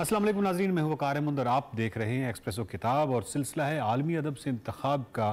असलम नाजरीन मैं वकार मंदर आप देख रहे हैं एक्सप्रेसो किताब और सिलसिला है आलमी अदब से इंतखब का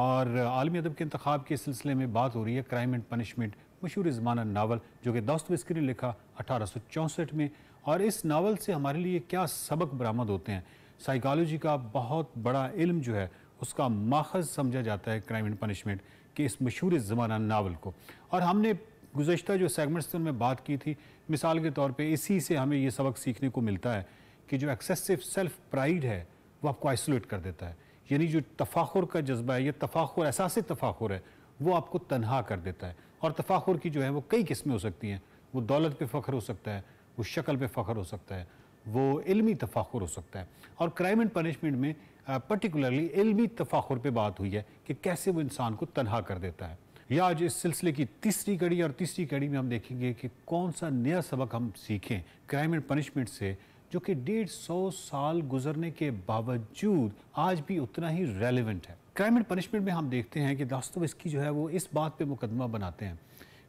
और आलमी अदब के इंतब के सिलसिले में बात हो रही है क्राइम एंड पनिशमेंट मशहूर ज़माना नावल जो कि दोस्त विस्की ने लिखा अठारह सौ चौंसठ में और इस नावल से हमारे लिए क्या सबक बरामद होते हैं साइकालोजी का बहुत बड़ा इल्म जो है उसका माखज समझा जाता है क्राइम एंड पनिशमेंट के इस मशहूर ज़माना नावल को और हमने गुज्त जो सेगमेंट्स थे उनमें बात की थी मिसाल के तौर पे इसी से हमें ये सबक सीखने को मिलता है कि जो एक्सेसिव सेल्फ प्राइड है वो आपको आइसोलेट कर देता है यानी जो तफाखुर का जज्बा है या तफाखुर एहसास तफाखुर है वो आपको तनहा कर देता है और तफाखुर की जो है वो कई किस्में हो सकती हैं वो दौलत पर फ़ख्र हो सकता है वो शक्ल पर फ़ख्र हो सकता है वो इल्मी तफाखुर हो सकता है और क्राइम एंड पनिशमेंट में पर्टिकुलरली इल्मी तफाखुर पे बात हुई है कि कैसे वो इंसान को तनहा कर देता है या आज इस सिलसिले की तीसरी कड़ी और तीसरी कड़ी में हम देखेंगे कि कौन सा नया सबक हम सीखें क्राइम एंड पनिशमेंट से जो कि डेढ़ सौ साल गुजरने के बावजूद आज भी उतना ही रेलिवेंट है क्राइम एंड पनिशमेंट में हम देखते हैं कि इसकी जो है वो इस बात पे मुकदमा बनाते हैं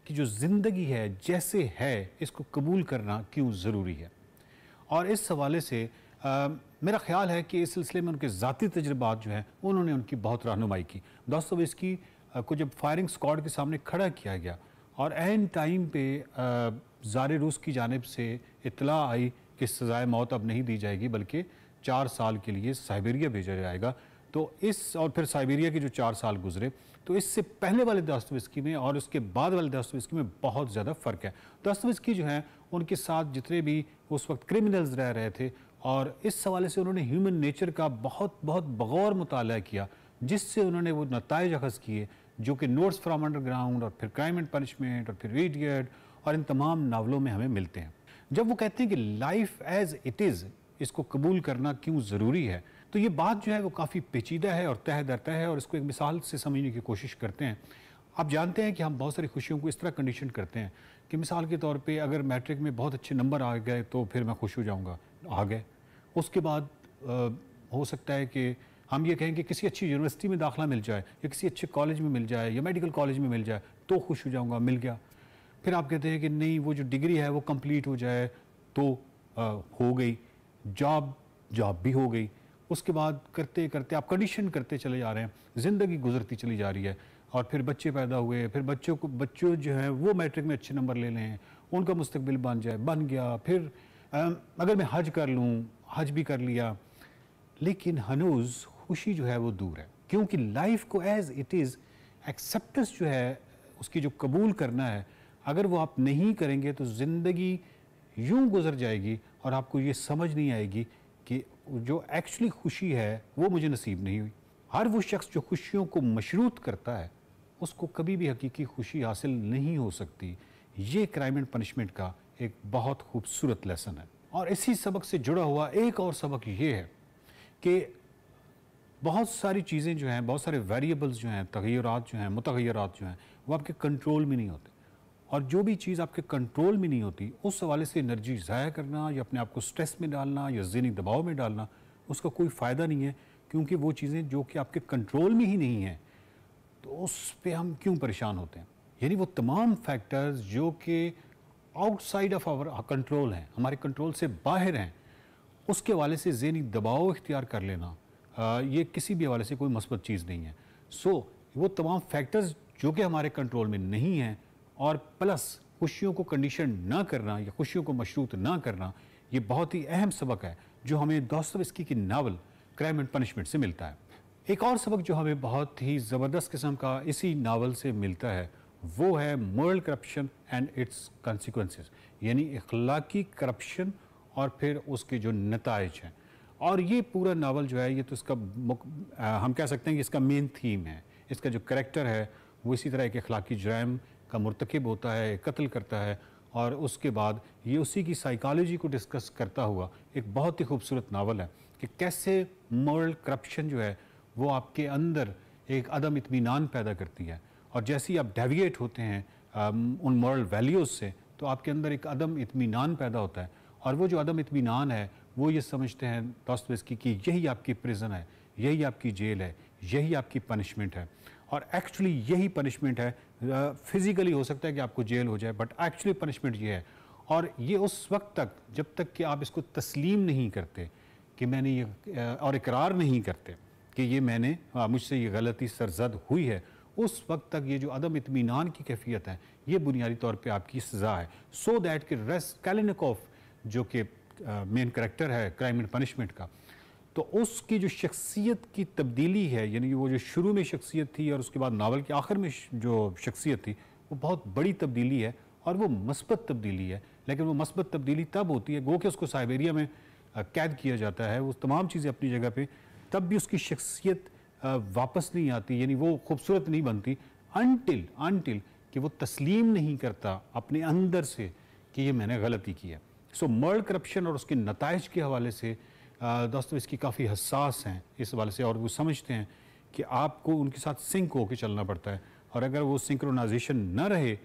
कि जो ज़िंदगी है जैसे है इसको कबूल करना क्यों ज़रूरी है और इस हवाले से आ, मेरा ख्याल है कि इस सिलसिले में उनके ज़ाती तजर्बात जो हैं उन्होंने उनकी बहुत रहनुमाई की दोस्तों इसकी को जब फायरिंग स्क्वाड के सामने खड़ा किया गया और एन टाइम पे जार रूस की जानब से इतला आई कि सज़ाए मौत अब नहीं दी जाएगी बल्कि चार साल के लिए साइबेरिया भेजा जाएगा तो इस और फिर साइबेरिया के जो चार साल गुजरे तो इससे पहले वाले दस्तवस्की में और उसके बाद वाले दस्तवस्की में बहुत ज़्यादा फ़र्क है दस्तविस्की जो हैं उनके साथ जितने भी उस वक्त क्रिमिनल्स रह रहे थे और इस हवाले से उन्होंने ह्यूमन नेचर का बहुत बहुत बगौर मुताल किया जिससे उन्होंने वो नतज अखज़ किए जो कि नोट्स फ्रॉम अंडरग्राउंड और फिर क्राइम एंड पनिशमेंट और फिर ईडियट और इन तमाम नावलों में हमें मिलते हैं जब वो कहते हैं कि लाइफ एज इट इज़ इसको कबूल करना क्यों ज़रूरी है तो ये बात जो है वो काफ़ी पेचीदा है और तह दर तह है और इसको एक मिसाल से समझने की कोशिश करते हैं आप जानते हैं कि हम बहुत सारी खुशियों को इस तरह कंडीशन करते हैं कि मिसाल के तौर पे अगर मैट्रिक में बहुत अच्छे नंबर आ गए तो फिर मैं खुश हो जाऊंगा आ गए उसके बाद आ, हो सकता है कि हम ये कहें कि किसी अच्छी यूनिवर्सिटी में दाखला मिल जाए या किसी अच्छे कॉलेज में मिल जाए या मेडिकल कॉलेज में मिल जाए तो खुश हो जाऊँगा मिल गया फिर आप कहते हैं कि नहीं वो जो डिग्री है वो कंप्लीट हो जाए तो आ, हो गई जॉब जॉब भी हो गई उसके बाद करते करते आप कंडीशन करते चले जा रहे हैं ज़िंदगी गुजरती चली जा रही है और फिर बच्चे पैदा हुए फिर बच्चों को बच्चों जो हैं वो मैट्रिक में अच्छे नंबर ले लें उनका मुस्तबिल बन जाए बन गया फिर अगर मैं हज कर लूँ हज भी कर लिया लेकिन हनूज खुशी जो है वो दूर है क्योंकि लाइफ को एज इट इज़ एक्सेप्टेंस जो है उसकी जो कबूल करना है अगर वो आप नहीं करेंगे तो ज़िंदगी यूं गुजर जाएगी और आपको ये समझ नहीं आएगी कि जो एक्चुअली खुशी है वो मुझे नसीब नहीं हुई हर वो शख्स जो खुशियों को मशरूत करता है उसको कभी भी हकीकी खुशी हासिल नहीं हो सकती ये क्राइम एंड पनिशमेंट का एक बहुत खूबसूरत लेसन है और इसी सबक से जुड़ा हुआ एक और सबक ये है कि बहुत सारी चीज़ें जो हैं बहुत सारे वेरिएबल्स जो हैं तगैरत जो हैं मतगैरत जो हैं वो आपके कंट्रोल में नहीं होते और जो भी चीज़ आपके कंट्रोल में नहीं होती उस हवाले से एनर्जी ज़ाया करना या अपने आप को स्ट्रेस में डालना या जहनी दबाव में डालना उसका कोई फ़ायदा नहीं है क्योंकि वो चीज़ें जो कि आपके कंट्रोल में ही नहीं हैं तो उस पर हम क्यों परेशान होते हैं यानी वो तमाम फैक्टर्स जो कि आउटसाइड ऑफ आवर कंट्रोल हैं हमारे कंट्रोल से बाहर हैं उसके वाले से जहनी दबाव इख्तियार कर लेना ये किसी भी हवाले से कोई मस्बत चीज़ नहीं है सो so, वो तमाम फैक्टर्स जो कि हमारे कंट्रोल में नहीं हैं और प्लस खुशियों को कंडीशन ना करना या खुशियों को मशरूत ना करना ये बहुत ही अहम सबक है जो हमें इसकी की नावल क्राइम एंड पनिशमेंट से मिलता है एक और सबक जो हमें बहुत ही ज़बरदस्त किस्म का इसी नावल से मिलता है वो है moral corruption and its consequences यानी अखलाकी करप्शन और फिर उसके जो नतज हैं और ये पूरा नावल जो है ये तो इसका हम कह सकते हैं कि इसका मेन थीम है इसका जो करेक्टर है वो इसी तरह एक अखलाकी जराम का मरतकब होता है कत्ल करता है और उसके बाद ये उसी की साइकोलॉजी को डिस्कस करता हुआ एक बहुत ही खूबसूरत नावल है कि कैसे मॉरल करप्शन जो है वो आपके अंदर एक अदम इतमान पैदा करती है और जैसे ही आप डेविएट होते हैं उन मॉरल वैल्यूज़ से तो आपके अंदर एक अदम इतमान पैदा होता है और वो जो अदम इतमान है वो ये समझते हैं दोस्तवेस्की की यही आपकी प्रिजन है यही आपकी जेल है यही आपकी पनिशमेंट है और एक्चुअली यही पनिशमेंट है फिज़िकली हो सकता है कि आपको जेल हो जाए बट एक्चुअली पनिशमेंट ये है और ये उस वक्त तक जब तक कि आप इसको तस्लीम नहीं करते कि मैंने ये और इकरार नहीं करते कि ये मैंने मुझसे ये गलती सरजद हुई है उस वक्त तक ये जो अदम इतमान की कैफियत है ये बुनियादी तौर पे आपकी सज़ा है सो दैट कि रस कैलिनकोफ जो कि मेन करेक्टर है क्राइम एंड पनिशमेंट का तो उसकी जो शख्सियत की तब्दीली है यानी वो जो शुरू में शख्सियत थी और उसके बाद नावल के आखिर में जो शख्सियत थी वो बहुत बड़ी तब्दीली है और वो मस्बत तब्दीली है लेकिन वो मस्बत तब्दीली तब होती है गो के उसको साइबेरिया में कैद किया जाता है वो तमाम चीज़ें अपनी जगह पे तब भी उसकी शख्सियत वापस नहीं आती यानी वो खूबसूरत नहीं बनती अनटिल अनटिल कि वो तस्लीम नहीं करता अपने अंदर से कि ये मैंने गलती की है सो मर्ड करप्शन और उसके नतज के हवाले से दोस्तों इसकी काफ़ी हसास हैं इस हवाले से और वो समझते हैं कि आपको उनके साथ सिंक होकर चलना पड़ता है और अगर वो सिंक्रोनाइजेशन न रहे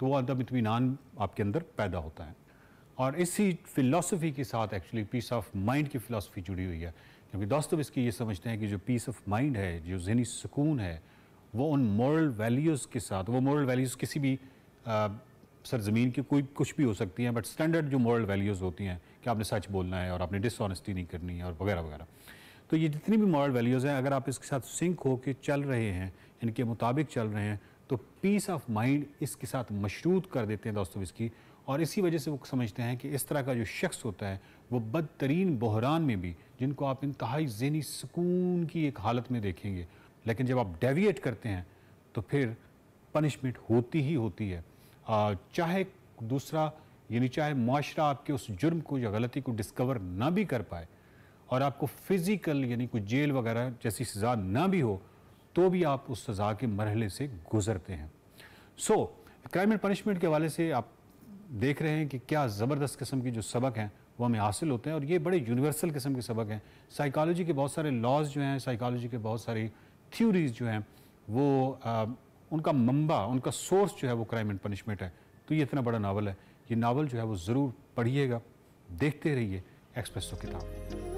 तो वो अदम इतमान आपके अंदर पैदा होता है और इसी फ़िलासफ़ी के साथ एक्चुअली पीस ऑफ माइंड की फ़िलासफ़ी जुड़ी हुई है क्योंकि दोस्तों इसकी ये समझते हैं कि जो पीस ऑफ माइंड है जो जहनी सुकून है वो उन मॉरल वैल्यूज़ के साथ वो मॉरल वैल्यूज़ किसी भी आ, सरजमीन की कोई कुछ भी हो सकती हैं बट स्टैंडर्ड जो मॉरल वैल्यूज़ होती हैं कि आपने सच बोलना है और आपने डिसऑनेस्टी नहीं करनी है और वगैरह वगैरह तो ये जितनी भी मॉरल वैल्यूज़ हैं अगर आप इसके साथ सिंक हो के चल रहे हैं इनके मुताबिक चल रहे हैं तो पीस ऑफ माइंड इसके साथ मशरूत कर देते हैं दोस्तों इसकी और इसी वजह से वो समझते हैं कि इस तरह का जो शख्स होता है वो बदतरीन बहरान में भी जिनको आप इंतहाई जहनी सुकून की एक हालत में देखेंगे लेकिन जब आप डेविएट करते हैं तो फिर पनिशमेंट होती ही होती है चाहे दूसरा यानी चाहे माशरा आपके उस जुर्म को या गलती को डिस्कवर ना भी कर पाए और आपको फिज़िकल यानी कोई जेल वगैरह जैसी सज़ा ना भी हो तो भी आप उस सज़ा के मरहले से गुजरते हैं सो क्राइम एंड पनिशमेंट के हवाले से आप देख रहे हैं कि क्या ज़बरदस्त किस्म के जो सबक हैं वो हमें हासिल होते हैं और ये बड़े यूनिवर्सल किस्म के सबक हैं साइकोलॉजी के बहुत सारे लॉज जो हैं साइकोलॉजी के बहुत सारी थ्योरीज जो हैं वो उनका मंबा उनका सोर्स जो है वो क्राइम एंड पनिशमेंट है तो ये इतना बड़ा नावल है ये नावल जो है वो ज़रूर पढ़िएगा देखते रहिए एक्सप्रेस किताब